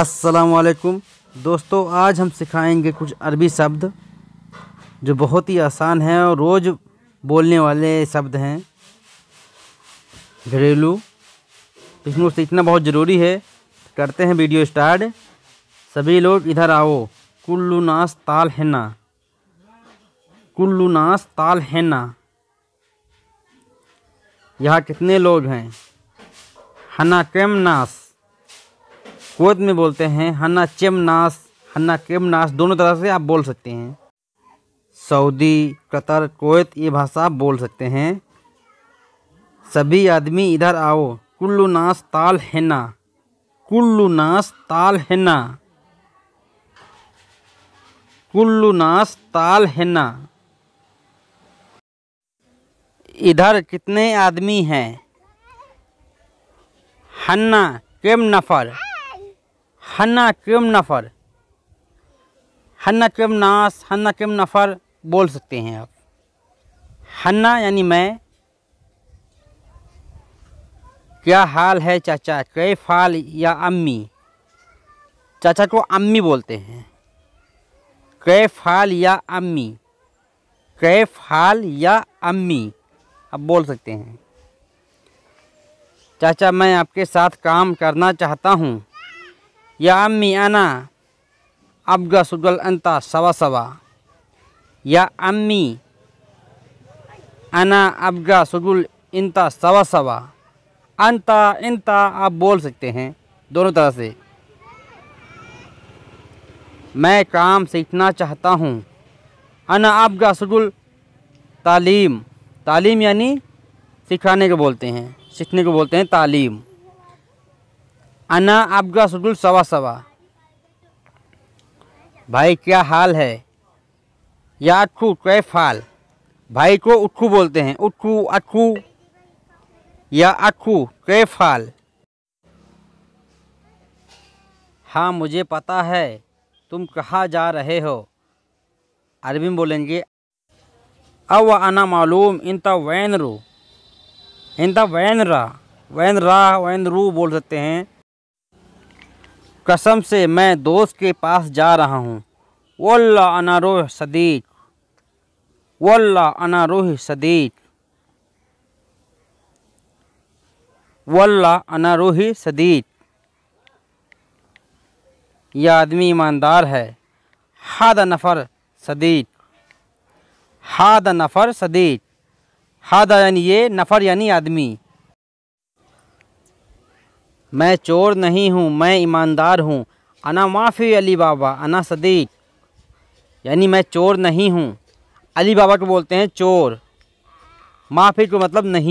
असलकुम दोस्तों आज हम सिखाएंगे कुछ अरबी शब्द जो बहुत ही आसान हैं और रोज़ बोलने वाले शब्द हैं घरेलू इसमें सीखना बहुत ज़रूरी है करते हैं वीडियो स्टार्ट सभी लोग इधर आओ कुल्लू नास ताल हैना कुल्लू नास ताल हैना यहाँ कितने लोग हैं हना कैम नास कुवैत में बोलते हैं हन्ना चेमनास हन्ना केमनास दोनों तरह से आप बोल सकते हैं सऊदी कतर कुवैत ये भाषा आप बोल सकते हैं सभी आदमी इधर आओ कुल्लू नास ताल हैना कुल्लू नास ताल हैना कुल्लू नास ताल हैना इधर कितने आदमी हैं हन्ना केम नफर हन्ना क्यों नफ़र हन्ना क्यों नास हन्ना क्यों नफ़र बोल सकते हैं आप हन्ना यानी मैं क्या हाल है चाचा कै फाल या अम्मी चाचा को अम्मी बोलते हैं कै फाल या अम्मी कै फाल या अम्मी आप बोल सकते हैं चाचा मैं आपके साथ काम करना चाहता हूँ या अम्मी अना अबगा सुदल अंता सवा सवा या अम्मी अना अबगा सुदुल इंता सवा सवा अंता इंता आप बोल सकते हैं दोनों तरह से मैं काम सीखना चाहता हूँ अना आपका सुगुल तालीम तालीम यानी सिखाने को बोलते हैं सीखने को बोलते हैं तालीम अना आपका शेड्यूल सवा सवा भाई क्या हाल है या ठू कैफ हाल भाई को उठू बोलते हैं उठू अठू या अठू कैफ हाल हाँ मुझे पता है तुम कहाँ जा रहे हो अरबी बोलेंगे अव आना मालूम इन तैन रू इन वैन रा वैन रा वैन रू बोल सकते हैं कसम से मैं दोस्त के पास जा रहा हूँ वल्ला अना रोह सदीक वल्ला अना रोह सदीक वल्ला अना सदीक यह आदमी ईमानदार है हाद नफ़र सदीक हाद नफ़र सदीक हाद यानी ये नफ़र यानी आदमी मैं चोर नहीं हूँ मैं ईमानदार हूँ अना माफ़ी अली बाबा अना सदीक यानी मैं चोर नहीं हूँ अली बाबा को बोलते हैं चोर माफ़ी को मतलब नहीं